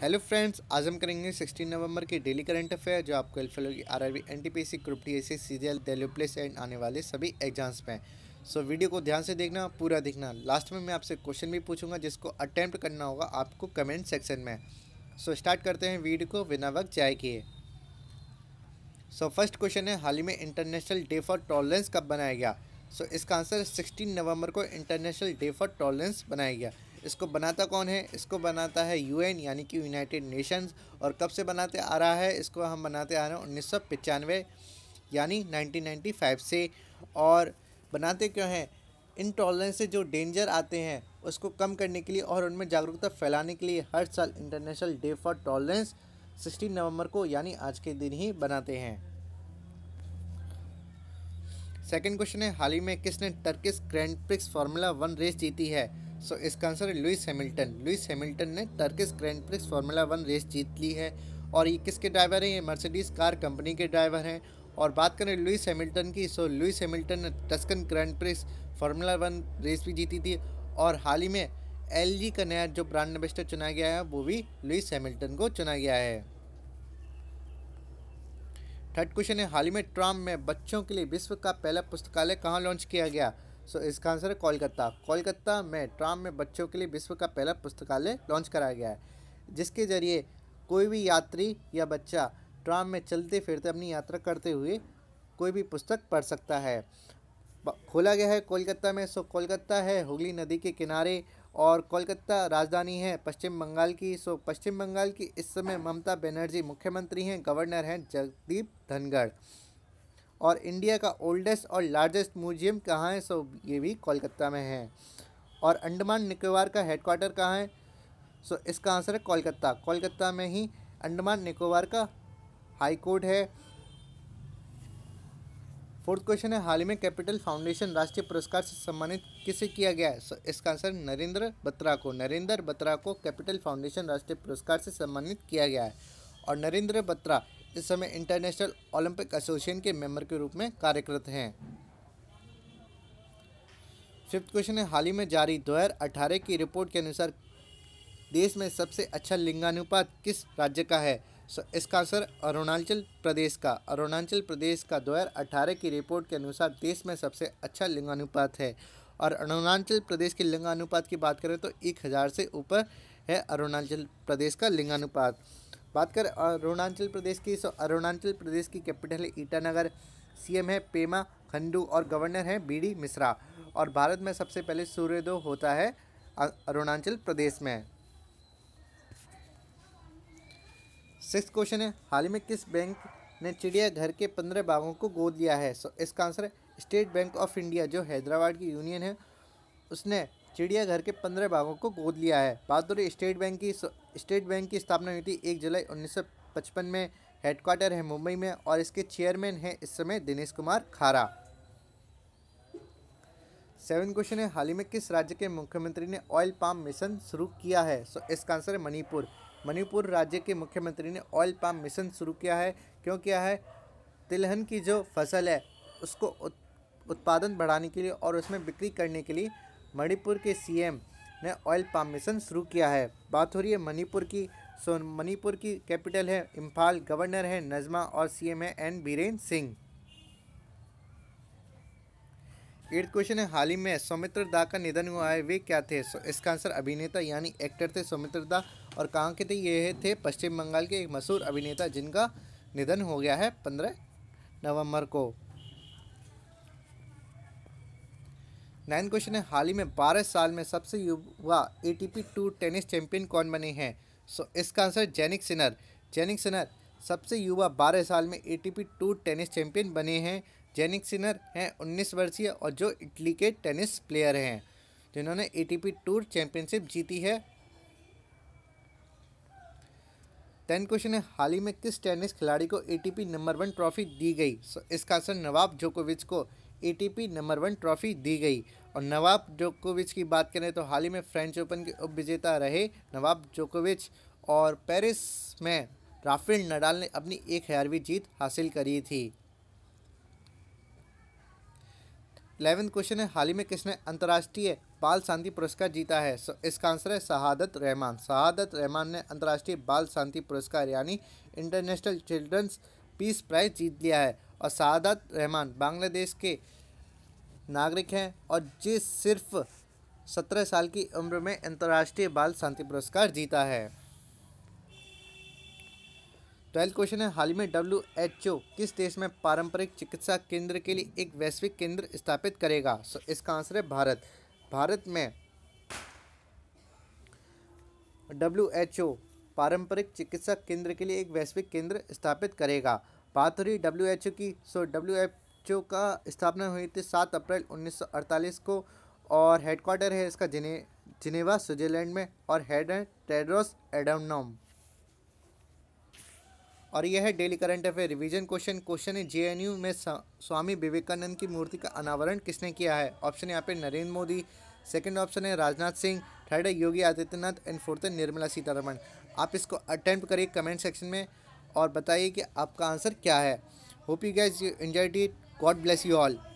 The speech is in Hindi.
हेलो फ्रेंड्स आज हम करेंगे 16 नवंबर के डेली करंट अफेयर जो आपको एल्फेलो की R RRB NTPC group D S C Delhi police and आने वाले सभी एग्जाम्स में सो so, वीडियो को ध्यान से देखना पूरा देखना लास्ट में मैं आपसे क्वेश्चन भी पूछूंगा जिसको अटैम्प्ट करना होगा आपको कमेंट सेक्शन में सो so, स्टार्ट करते हैं वीडियो को बिना वक्त जाए किए सो फर्स्ट क्वेश्चन है हाल ही में इंटरनेशनल डे फॉर टॉलरेंस कब बनाया गया सो so, इसका आंसर सिक्सटीन नवम्बर को इंटरनेशनल डे फॉर टॉलरेंस बनाया गया इसको बनाता कौन है इसको बनाता है यूएन यानी कि यूनाइटेड नेशंस और कब से बनाते आ रहा है इसको हम बनाते आ रहे हैं उन्नीस सौ पचानवे यानी नाइनटीन से और बनाते क्यों हैं इन टॉलरेंस से जो डेंजर आते हैं उसको कम करने के लिए और उनमें जागरूकता फैलाने के लिए हर साल इंटरनेशनल डे फॉर टॉलरेंस 16 नवंबर को यानी आज के दिन ही बनाते हैं सेकंड क्वेश्चन है हाल ही में किसने Turkish Grand Prix Formula One race जीती है सो इसका आंसर है लुइस हैमिल्टन लुइस हैमिल्टन ने Turkish Grand Prix Formula One race जीत ली है और ये किसके ड्राइवर हैं ये मर्सिडीज़ कार कंपनी के ड्राइवर हैं और बात करें लुइस हैमिल्टन की सो लुइस हैमिल्टन ने Tuscan Grand Prix Formula One race भी जीती थी और हाल ही में एल का नया जो ब्रांड एम्बेसडर चुना गया है वो भी लुइस हैमिल्टन को चुना गया है थर्ड क्वेश्चन है हाल ही में ट्राम में बच्चों के लिए विश्व का पहला पुस्तकालय कहाँ लॉन्च किया गया सो इसका आंसर है कोलकाता कोलकाता में ट्राम में बच्चों के लिए विश्व का पहला पुस्तकालय लॉन्च कराया गया है जिसके ज़रिए कोई भी यात्री या बच्चा ट्राम में चलते फिरते अपनी यात्रा करते हुए कोई भी पुस्तक पढ़ सकता है खोला गया है कोलकाता में सो कोलकाता है हुगली नदी के किनारे और कोलकाता राजधानी है पश्चिम बंगाल की सो पश्चिम बंगाल की इस समय ममता बनर्जी मुख्यमंत्री हैं गवर्नर हैं जगदीप धनगढ़ और इंडिया का ओल्डेस्ट और लार्जेस्ट म्यूजियम कहाँ है सो ये भी कोलकाता में है और अंडमान निकोबार का क्वार्टर कहाँ है सो इसका आंसर है कोलकाता कोलकाता में ही अंडमान निकोबार का हाई कोर्ट है फोर्थ क्वेश्चन है हाल ही में कैपिटल फाउंडेशन राष्ट्रीय पुरस्कार से सम्मानित किसे किया गया है सो इसका आंसर नरेंद्र बत्रा को नरेंद्र बत्रा को कैपिटल फाउंडेशन राष्ट्रीय पुरस्कार से सम्मानित किया गया है और नरेंद्र बत्रा इस समय इंटरनेशनल ओलंपिक एसोसिएशन के मेंबर के रूप में कार्यरत हैं फिफ्थ क्वेश्चन है हाल ही में जारी 2018 की रिपोर्ट के अनुसार देश में सबसे अच्छा लिंगानुपात किस राज्य का है सो इसका आंसर अरुणाचल प्रदेश का अरुणाचल प्रदेश का 2018 की रिपोर्ट के अनुसार देश में सबसे अच्छा लिंगानुपात है और अरुणाचल प्रदेश के लिंगानुपात की बात करें तो एक हज़ार से ऊपर है अरुणाचल प्रदेश का लिंगानुपात बात कर अरुणाचल प्रदेश की तो अरुणाचल प्रदेश की कैपिटल है ईटानगर सीएम है पेमा खंडू और गवर्नर है बीडी मिश्रा और भारत में सबसे पहले सूर्योदय होता है अरुणाचल प्रदेश में सिक्स क्वेश्चन है हाल ही में किस बैंक ने चिड़ियाघर के पंद्रह बागों को गोद लिया है सो इसका answer State Bank of India जो हैदराबाद की यूनियन है उसने चिड़ियाघर के पंद्रह भागों को गोद लिया है बहादुर स्टेट बैंक की स्टेट बैंक की स्थापना हुई थी एक जुलाई उन्नीस में हेडक्वार्टर है मुंबई में और इसके चेयरमैन हैं इस समय दिनेश कुमार खारा सेवन क्वेश्चन है हाल ही में किस राज्य के मुख्यमंत्री ने ऑयल पाम मिशन शुरू किया है सो इसका आंसर है मणिपुर मणिपुर राज्य के मुख्यमंत्री ने ऑयल पाम मिशन शुरू किया है क्यों किया है तिलहन की जो फसल है उसको उत्पादन बढ़ाने के लिए और उसमें बिक्री करने के लिए मणिपुर के सीएम ने ऑयल पाम मिशन शुरू किया है बात हो रही है मणिपुर की सो मणिपुर की कैपिटल है इम्फाल गवर्नर है नजमा और सीएम है N Biren Singh eight question है हाल ही में सौमित्र दा का निधन हुआ है वे क्या थे सो इसका आंसर अभिनेता यानी एक्टर थे सौमित्र दा और कहाँ के थे ये थे पश्चिम बंगाल के एक मशहूर अभिनेता जिनका निधन हो गया है पंद्रह नवंबर को नाइन्थ क्वेश्चन है हाल ही में बारह साल में सबसे युवा A T P tour tennis champion कौन बने हैं सो so, इसका answer Jannik Sinner Jannik Sinner सबसे युवा बारह साल में A T P tour tennis champion बने हैं जैनिक सिनर हैं उन्नीस वर्षीय और जो इटली के टेनिस प्लेयर हैं जिन्होंने A T P tour championship जीती है टेन क्वेश्चन है हाल ही में किस टेनिस खिलाड़ी को A T P number one trophy दी गई सो so, इसका आंसर नवाब जोकोविच को एटीपी नंबर वन ट्रॉफी दी गई और नवाब जोकोविच की बात करें तो हाल ही में फ्रेंच ओपन के उप विजेता रहे नवाब जोकोविच और पेरिस में राफेल नडाल ने अपनी एक हजारवीं जीत हासिल करी थी इलेवेंथ क्वेश्चन है हाल ही में किसने अंतर्राष्ट्रीय बाल शांति पुरस्कार जीता है सो इसका आंसर है शहादत रहमान शहादत रहमान ने अंतर्राष्ट्रीय बाल शांति पुरस्कार यानी इंटरनेशनल चिल्ड्रंस पीस प्राइज जीत लिया है और सादत रहमान बांग्लादेश के नागरिक हैं और जिस सिर्फ सत्रह साल की उम्र में अंतर्राष्ट्रीय बाल शांति पुरस्कार जीता है ट्वेल्थ क्वेश्चन है हाल ही में डब्ल्यू एच ओ किस देश में पारंपरिक चिकित्सा केंद्र के लिए एक वैश्विक केंद्र स्थापित करेगा सो इसका आंसर है भारत भारत में डब्ल्यू एच ओ पारंपरिक चिकित्सा केंद्र के लिए एक वैश्विक केंद्र स्थापित करेगा बात हो रही डब्ल्यू एच ओ की सो डब्ल्यू एच ओ का स्थापना हुई थी सात अप्रैल 1948 को और हेडक्वार्टर है इसका जिने जिनेवा स्विट्जरलैंड में और हेड है टेड्रोस एडमनोम और यह है daily current affair revision question question है जेएनयू में स्वामी विवेकानंद की मूर्ति का अनावरण किसने किया है ऑप्शन यहाँ पे नरेंद्र मोदी सेकंड ऑप्शन है राजनाथ सिंह थर्ड है योगी आदित्यनाथ एंड फोर्थ है निर्मला सीतारमण आप इसको अटेम्प्ट करिए कमेंट सेक्शन में और बताइए कि आपका आंसर क्या है hope you guys enjoyed it God bless you all